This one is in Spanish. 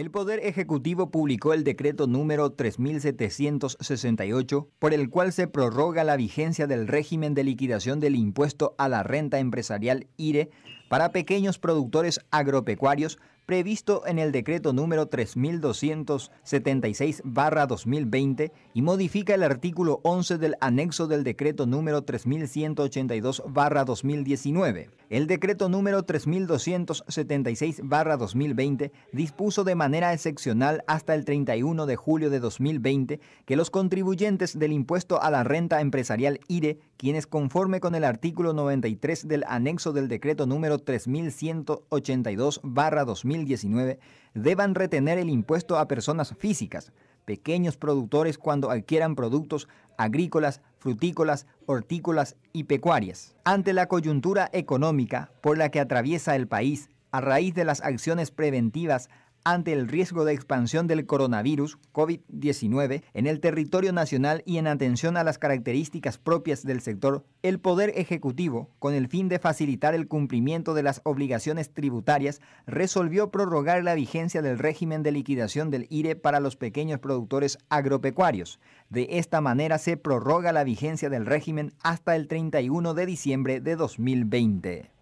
El Poder Ejecutivo publicó el decreto número 3768, por el cual se prorroga la vigencia del régimen de liquidación del impuesto a la renta empresarial IRE para pequeños productores agropecuarios previsto en el decreto número 3276-2020 y modifica el artículo 11 del anexo del decreto número 3182-2019. El decreto número 3276-2020 dispuso de manera excepcional hasta el 31 de julio de 2020 que los contribuyentes del impuesto a la renta empresarial IRE, quienes conforme con el artículo 93 del anexo del decreto número 3182-2020 19, deban retener el impuesto a personas físicas, pequeños productores cuando adquieran productos agrícolas, frutícolas, hortícolas y pecuarias. Ante la coyuntura económica por la que atraviesa el país, a raíz de las acciones preventivas ante el riesgo de expansión del coronavirus COVID-19 en el territorio nacional y en atención a las características propias del sector, el Poder Ejecutivo, con el fin de facilitar el cumplimiento de las obligaciones tributarias, resolvió prorrogar la vigencia del régimen de liquidación del IRE para los pequeños productores agropecuarios. De esta manera se prorroga la vigencia del régimen hasta el 31 de diciembre de 2020.